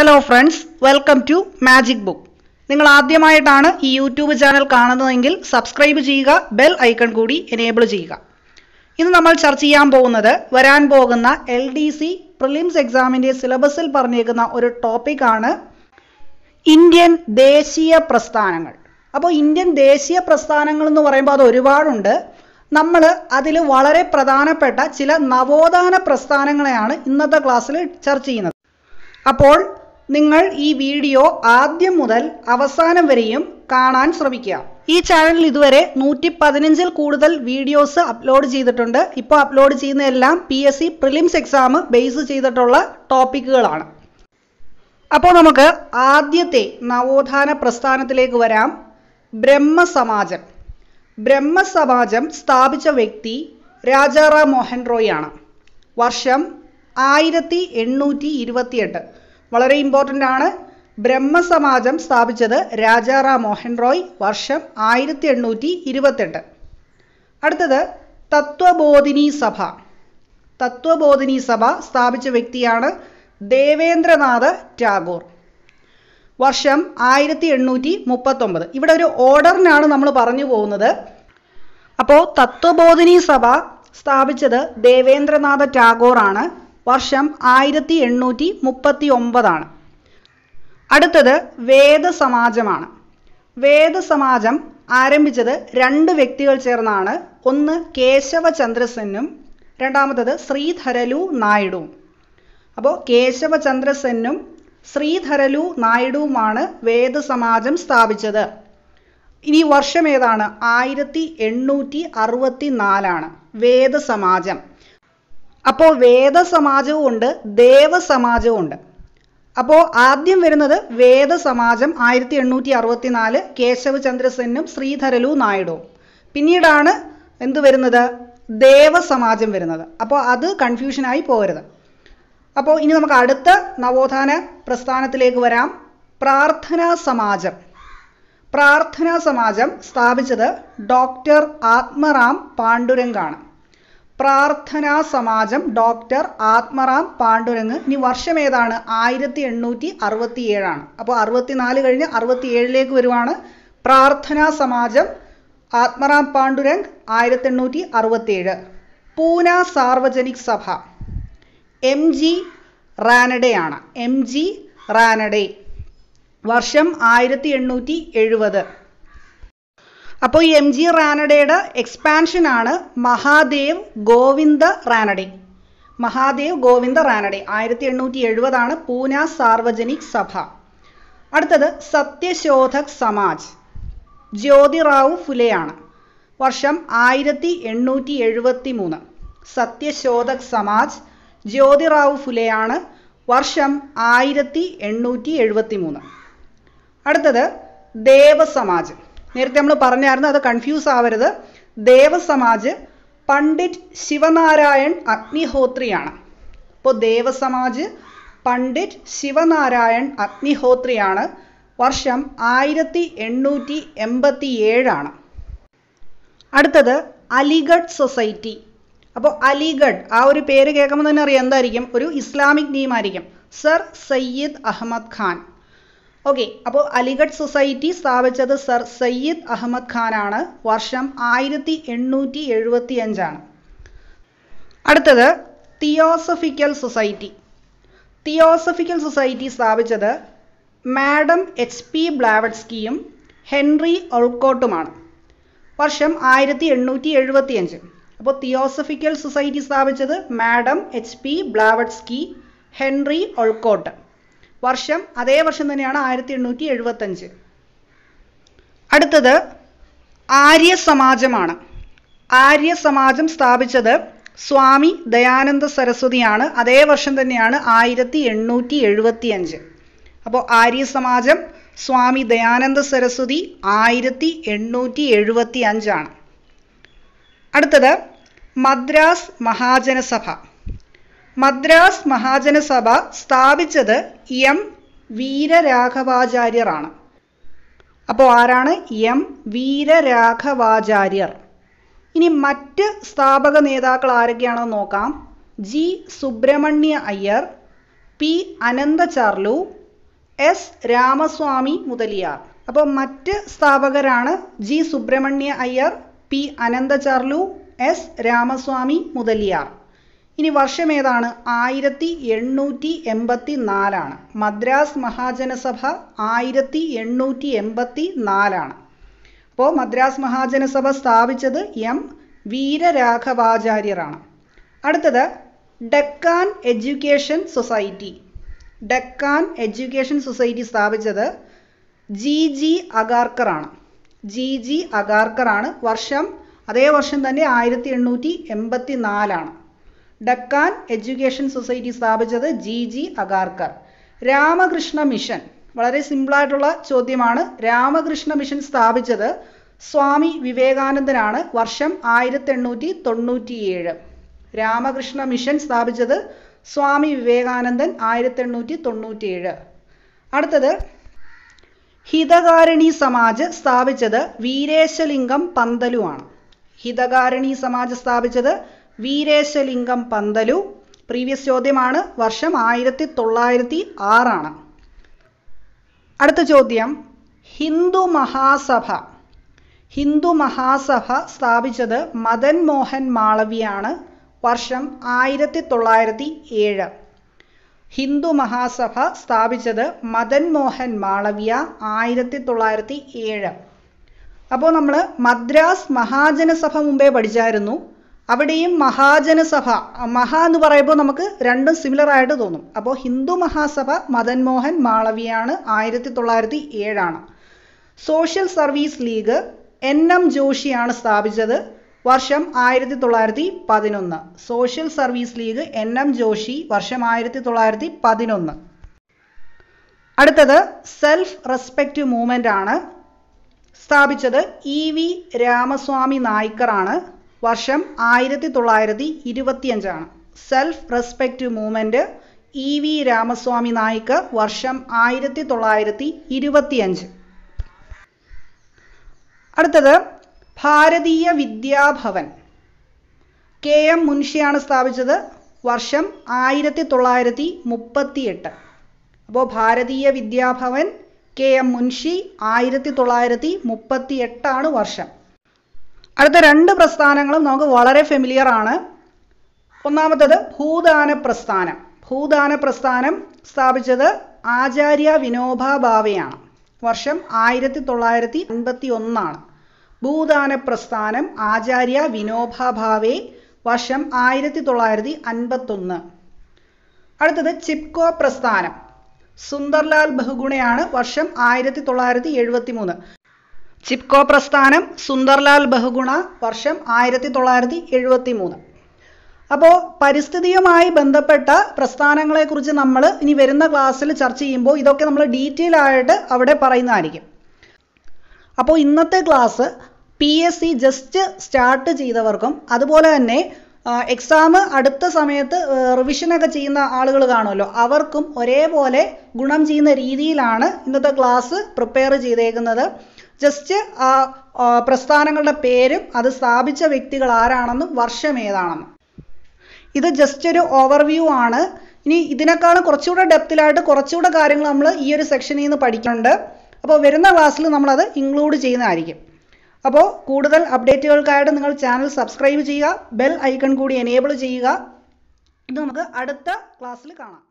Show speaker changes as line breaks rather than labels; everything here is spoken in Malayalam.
hello friends welcome to magic book നിങ്ങൾ ആദ്യമായിട്ടാണ് ഈ യൂട്യൂബ് ചാനൽ കാണുന്നതെങ്കിൽ സബ്സ്ക്രൈബ് ചെയ്യുക ബെൽ ഐക്കൺ കൂടി എനേബിൾ ചെയ്യുക ഇന്ന് നമ്മൾ ചർച്ച ചെയ്യാൻ പോകുന്നത് വരാൻ പോകുന്ന എൽ ഡി സി പ്രിലിംസ് എക്സാമിൻ്റെ സിലബസിൽ പറഞ്ഞേക്കുന്ന ഒരു ടോപ്പിക്കാണ് ഇന്ത്യൻ ദേശീയ പ്രസ്ഥാനങ്ങൾ അപ്പോൾ ഇന്ത്യൻ ദേശീയ പ്രസ്ഥാനങ്ങൾ എന്ന് പറയുമ്പോൾ അത് ഒരുപാടുണ്ട് നമ്മൾ അതിൽ വളരെ പ്രധാനപ്പെട്ട ചില നവോത്ഥാന പ്രസ്ഥാനങ്ങളെയാണ് ഇന്നത്തെ ക്ലാസ്സിൽ ചർച്ച ചെയ്യുന്നത് അപ്പോൾ നിങ്ങൾ ഈ വീഡിയോ ആദ്യം മുതൽ അവസാനം വരെയും കാണാൻ ശ്രമിക്കുക ഈ ചാനൽ ഇതുവരെ നൂറ്റി പതിനഞ്ചിൽ കൂടുതൽ വീഡിയോസ് അപ്ലോഡ് ചെയ്തിട്ടുണ്ട് ഇപ്പോൾ അപ്ലോഡ് ചെയ്യുന്ന എല്ലാം P S C prelims exam base ചെയ്തിട്ടുള്ള ടോപ്പിക്കുകളാണ് അപ്പോൾ നമുക്ക് ആദ്യത്തെ നവോത്ഥാന പ്രസ്ഥാനത്തിലേക്ക് വരാം ബ്രഹ്മസമാജം ബ്രഹ്മസമാജം സ്ഥാപിച്ച വ്യക്തി രാജാറാം മോഹൻ റോയ് ആണ് വർഷം ആയിരത്തി എണ്ണൂറ്റി ഇരുപത്തിയെട്ട് വളരെ ഇമ്പോർട്ടൻ്റ് ആണ് ബ്രഹ്മസമാജം സ്ഥാപിച്ചത് രാജാറാം മോഹൻ റോയ് വർഷം ആയിരത്തി എണ്ണൂറ്റി ഇരുപത്തെട്ട് അടുത്തത് തത്വബോധിനി സഭ തത്വബോധിനി സഭ സ്ഥാപിച്ച വ്യക്തിയാണ് ദേവേന്ദ്രനാഥ് ടാഗോർ വർഷം ആയിരത്തി എണ്ണൂറ്റി മുപ്പത്തൊമ്പത് ഇവിടെ ഒരു ഓർഡറിനാണ് നമ്മൾ പറഞ്ഞു പോകുന്നത് അപ്പോൾ തത്വബോധിനി സഭ സ്ഥാപിച്ചത് ദേവേന്ദ്രനാഥ ടാഗോറാണ് വർഷം ആയിരത്തി എണ്ണൂറ്റി മുപ്പത്തി ഒമ്പതാണ് അടുത്തത് വേദസമാജമാണ് വേദസമാജം ആരംഭിച്ചത് രണ്ട് വ്യക്തികൾ ചേർന്നാണ് ഒന്ന് കേശവചന്ദ്രസെന്നും രണ്ടാമത്തത് ശ്രീധരലു നായിഡുവും അപ്പോൾ കേശവചന്ദ്രസെന്നും ശ്രീധരലു നായിഡുവുമാണ് വേദസമാജം സ്ഥാപിച്ചത് ഇനി വർഷം ഏതാണ് ആയിരത്തി എണ്ണൂറ്റി അറുപത്തി നാലാണ് വേദസമാജം അപ്പോൾ വേദസമാജവും ഉണ്ട് ദേവസമാജവും ഉണ്ട് അപ്പോൾ ആദ്യം വരുന്നത് വേദസമാജം ആയിരത്തി എണ്ണൂറ്റി നാല് കേശവചന്ദ്രസെന്നും ശ്രീധരലു നായിഡുവും പിന്നീടാണ് എന്ത് വരുന്നത് ദേവസമാജം വരുന്നത് അപ്പോൾ അത് കൺഫ്യൂഷനായി പോകരുത് അപ്പോൾ ഇനി നമുക്ക് അടുത്ത നവോത്ഥാന പ്രസ്ഥാനത്തിലേക്ക് വരാം പ്രാർത്ഥനാ സമാജം പ്രാർത്ഥനാ സമാജം സ്ഥാപിച്ചത് ഡോക്ടർ ആത്മറാം പാണ്ഡുരംഗാണ് പ്രാർത്ഥനാ സമാജം ഡോക്ടർ ആത്മറാം പാണ്ഡുരങ്ങ് ഇനി വർഷം ഏതാണ് ആയിരത്തി എണ്ണൂറ്റി അറുപത്തി ഏഴാണ് അപ്പോൾ അറുപത്തിനാല് കഴിഞ്ഞ് അറുപത്തി ഏഴിലേക്ക് വരുവാണ് പ്രാർത്ഥനാ സമാജം ആത്മറാം പാണ്ഡുരംഗ് ആയിരത്തി എണ്ണൂറ്റി അറുപത്തി ഏഴ് പൂന സാർവജനിക് സഭ എം ജി റാനഡേ ആണ് എം ജി റാനഡേ വർഷം ആയിരത്തി എണ്ണൂറ്റി എഴുപത് അപ്പോൾ എം ജി റാനഡയുടെ എക്സ്പാൻഷനാണ് മഹാദേവ് ഗോവിന്ദ റാനഡെ മഹാദേവ് ഗോവിന്ദ റാനഡെ ആയിരത്തി എണ്ണൂറ്റി എഴുപതാണ് പൂന സാർവജനിക് സഭ അടുത്തത് സത്യശോധക് സമാജ് ജ്യോതിറാവു ഫുലെയാണ് വർഷം ആയിരത്തി എണ്ണൂറ്റി എഴുപത്തി മൂന്ന് സത്യശോധക് സമാജ് ജ്യോതിറാവു ഫുലെയാണ് വർഷം ആയിരത്തി എണ്ണൂറ്റി എഴുപത്തി മൂന്ന് അടുത്തത് ദേവസമാജം നേരത്തെ നമ്മൾ പറഞ്ഞായിരുന്നു അത് കൺഫ്യൂസ് ആവരുത് ദേവസമാജ് പണ്ഡിറ്റ് ശിവനാരായൺ അഗ്നിഹോത്രിയാണ് അപ്പോൾ ദേവസമാജ് പണ്ഡിറ്റ് ശിവനാരായൺ അഗ്നിഹോത്രിയാണ് വർഷം ആയിരത്തി എണ്ണൂറ്റി എൺപത്തി ഏഴാണ് അടുത്തത് അലിഗഡ് സൊസൈറ്റി അപ്പോൾ അലിഗഡ് ആ ഒരു പേര് കേൾക്കുമ്പോൾ തന്നെ അറിയാം എന്തായിരിക്കും ഒരു ഇസ്ലാമിക് നീമായിരിക്കും സർ സയ്യിദ് അഹമ്മദ് ഖാൻ ഓക്കെ അപ്പോൾ അലിഗഡ് സൊസൈറ്റി സ്ഥാപിച്ചത് സർ സയ്യിദ് അഹമ്മദ് ഖാനാണ് വർഷം ആയിരത്തി എണ്ണൂറ്റി എഴുപത്തി അഞ്ചാണ് അടുത്തത് തിയോസഫിക്കൽ സൊസൈറ്റി തിയോസഫിക്കൽ സൊസൈറ്റി സ്ഥാപിച്ചത് മാഡം എച്ച് പി ബ്ലാവറ്റ്സ്കിയും ഹെൻറി ഒൾക്കോട്ടുമാണ് വർഷം ആയിരത്തി എണ്ണൂറ്റി എഴുപത്തി അഞ്ച് അപ്പോൾ തിയോസഫിക്കൽ സൊസൈറ്റി സ്ഥാപിച്ചത് madam H P Blavatsky Henry Olcott വർഷം അതേ വർഷം തന്നെയാണ് ആയിരത്തി എണ്ണൂറ്റി എഴുപത്തഞ്ച് അടുത്തത് ആര്യ സമാജമാണ് ആര്യ സമാജം സ്ഥാപിച്ചത് സ്വാമി ദയാനന്ദ സരസ്വതിയാണ് അതേ വർഷം തന്നെയാണ് ആയിരത്തി എണ്ണൂറ്റി എഴുപത്തി അഞ്ച് അപ്പോൾ ആര്യ സമാജം സ്വാമി ദയാനന്ദ സരസ്വതി ആയിരത്തി എണ്ണൂറ്റി എഴുപത്തി അഞ്ചാണ് അടുത്തത് മദ്രാസ് മഹാജനസഭ മദ്രാസ് മഹാജനസഭ സ്ഥാപിച്ചത് എം വീരരാഘവാചാര്യറാണ് അപ്പോൾ ആരാണ് എം വീരരാഘവാചാര്യർ ഇനി മറ്റ് സ്ഥാപക നേതാക്കൾ ആരൊക്കെയാണെന്ന് നോക്കാം G Subramania Iyer P Anandacharlu S Ramaswami Mudaliar അപ്പോൾ മറ്റ് സ്ഥാപകരാണ് G Subramania Iyer P Anandacharlu S Ramaswami Mudaliar ഇനി ഏതാണ് ആയിരത്തി എണ്ണൂറ്റി എൺപത്തി നാലാണ് മദ്രാസ് മഹാജനസഭ ആയിരത്തി എണ്ണൂറ്റി എൺപത്തി നാലാണ് അപ്പോൾ മദ്രാസ് മഹാജനസഭ സ്ഥാപിച്ചത് എം വീരരാഘവാചാര്യറാണ് അടുത്തത് Deccan education society Deccan education society സ്ഥാപിച്ചത് ജി ജി അഗാർക്കറാണ് ജി ജി അഗാർക്കറാണ് വർഷം അതേ വർഷം തന്നെ ആയിരത്തി എണ്ണൂറ്റി എൺപത്തി നാലാണ് ഡക്കാൻ എഡ്യൂക്കേഷൻ സൊസൈറ്റി സ്ഥാപിച്ചത് G G Agarkar Ramakrishna mission വളരെ സിമ്പിളായിട്ടുള്ള ചോദ്യമാണ് രാമകൃഷ്ണ മിഷൻ സ്ഥാപിച്ചത് സ്വാമി വിവേകാനന്ദനാണ് വർഷം ആയിരത്തി എണ്ണൂറ്റി തൊണ്ണൂറ്റിയേഴ് രാമകൃഷ്ണ മിഷൻ സ്ഥാപിച്ചത് സ്വാമി വിവേകാനന്ദൻ ആയിരത്തി എണ്ണൂറ്റി തൊണ്ണൂറ്റിയേഴ് അടുത്തത് ഹിതകാരിണി സമാജ് സ്ഥാപിച്ചത് വീരേശലിംഗം പന്തലുമാണ് ഹിതകാരിണി സമാജ് സ്ഥാപിച്ചത് വീരേശലിംഗം പന്തലു പ്രീവിയസ് ചോദ്യമാണ് വർഷം ആയിരത്തി തൊള്ളായിരത്തി ആറാണ് അടുത്ത ചോദ്യം ഹിന്ദു മഹാസഭ ഹിന്ദു മഹാസഭ സ്ഥാപിച്ചത് മദൻ മോഹൻ മാളവിയാണ് വർഷം ആയിരത്തി തൊള്ളായിരത്തി ഏഴ് ഹിന്ദു മഹാസഭ സ്ഥാപിച്ചത് മദൻ മോഹൻ മാളവിയ ആയിരത്തി തൊള്ളായിരത്തി ഏഴ് അപ്പോൾ നമ്മൾ മദ്രാസ് മഹാജനസഭ മുമ്പേ പഠിച്ചായിരുന്നു അവിടെയും മഹാജനസഭ മഹ എന്ന് പറയുമ്പോൾ നമുക്ക് രണ്ടും സിമിലർ ആയിട്ട് തോന്നും അപ്പോൾ ഹിന്ദു മഹാസഭ മദൻ മോഹൻ മാളവിയാണ് ആയിരത്തി തൊള്ളായിരത്തി ഏഴാണ് social service league N M ജോഷിയാണ് സ്ഥാപിച്ചത് വർഷം ആയിരത്തി തൊള്ളായിരത്തി പതിനൊന്ന് social service league N M Joshi വർഷം ആയിരത്തി തൊള്ളായിരത്തി പതിനൊന്ന് അടുത്തത് സെൽഫ് റെസ്പെക്റ്റ് മൂവ്മെൻ്റ് ആണ് സ്ഥാപിച്ചത് ഇ e വി രാമസ്വാമി നായ്ക്കറാണ് വർഷം ആയിരത്തി തൊള്ളായിരത്തി ഇരുപത്തിയഞ്ചാണ് self respect movement E e V Ramaswami Naicker വർഷം ആയിരത്തി തൊള്ളായിരത്തി ഇരുപത്തിയഞ്ച് അടുത്തത് ഭാരതീയ വിദ്യാഭവൻ കെ എം മുൻഷിയാണ് സ്ഥാപിച്ചത് വർഷം ആയിരത്തി തൊള്ളായിരത്തി മുപ്പത്തി എട്ട് അപ്പോൾ ഭാരതീയ വിദ്യാഭവൻ കെ എം മുൻഷി ആയിരത്തി തൊള്ളായിരത്തി മുപ്പത്തി എട്ടാണ് വർഷം അടുത്ത രണ്ട് പ്രസ്ഥാനങ്ങളും നമുക്ക് വളരെ ഫെമിലിയർ ആണ് ഒന്നാമത്തത് ഭൂദാന പ്രസ്ഥാനം ഭൂദാന പ്രസ്ഥാനം സ്ഥാപിച്ചത് ആചാര്യ വിനോബ ഭാവയാണ് വർഷം ആയിരത്തി തൊള്ളായിരത്തി അൻപത്തി ഒന്നാണ് ഭൂദാന പ്രസ്ഥാനം ആചാര്യ വിനോബ ഭാവെ വർഷം ആയിരത്തി തൊള്ളായിരത്തി അൻപത്തൊന്ന് അടുത്തത് ചിപ്കോ പ്രസ്ഥാനം സുന്ദർലാൽ ബഹുഗുണയാണ് വർഷം ആയിരത്തി തൊള്ളായിരത്തി എഴുപത്തി മൂന്ന് ചിപ്കോ പ്രസ്ഥാനം സുന്ദർലാൽ ബഹുഗുണ വർഷം ആയിരത്തി തൊള്ളായിരത്തി എഴുപത്തി മൂന്ന് അപ്പോൾ പരിസ്ഥിതിയുമായി ബന്ധപ്പെട്ട പ്രസ്ഥാനങ്ങളെക്കുറിച്ച് നമ്മൾ ഇനി വരുന്ന ക്ലാസ്സിൽ ചർച്ച ചെയ്യുമ്പോൾ ഇതൊക്കെ നമ്മൾ ഡീറ്റെയിൽ ആയിട്ട് അവിടെ പറയുന്നതായിരിക്കും അപ്പോൾ ഇന്നത്തെ class P S C just start ചെയ്തവർക്കും അതുപോലെ തന്നെ എക്സാം അടുത്ത സമയത്ത് റിവിഷനൊക്കെ ചെയ്യുന്ന ആളുകൾ കാണുമല്ലോ അവർക്കും ഒരേപോലെ ഗുണം ചെയ്യുന്ന രീതിയിലാണ് ഇന്നത്തെ ക്ലാസ് പ്രിപ്പയർ ചെയ്തേക്കുന്നത് ജസ്റ്റ് ആ പ്രസ്ഥാനങ്ങളുടെ പേരും അത് സ്ഥാപിച്ച വ്യക്തികൾ ആരാണെന്നും വർഷം ഏതാണെന്നും ഇത് ജസ്റ്റ് ഒരു ഓവർവ്യൂ ആണ് ഇനി ഇതിനേക്കാൾ കുറച്ചുകൂടെ ഡെപ്തിലായിട്ട് കുറച്ചുകൂടെ കാര്യങ്ങൾ നമ്മൾ ഈ ഒരു സെക്ഷനിൽ നിന്ന് പഠിക്കുന്നുണ്ട് അപ്പോൾ വരുന്ന ക്ലാസ്സിൽ നമ്മളത് ഇൻക്ലൂഡ് ചെയ്യുന്നതായിരിക്കും അപ്പോൾ കൂടുതൽ അപ്ഡേറ്റുകൾക്കായിട്ട് നിങ്ങൾ ചാനൽ സബ്സ്ക്രൈബ് ചെയ്യുക ബെൽ ഐക്കൺ കൂടി എനേബിൾ ചെയ്യുക ഇത് നമുക്ക് അടുത്ത ക്ലാസ്സിൽ കാണാം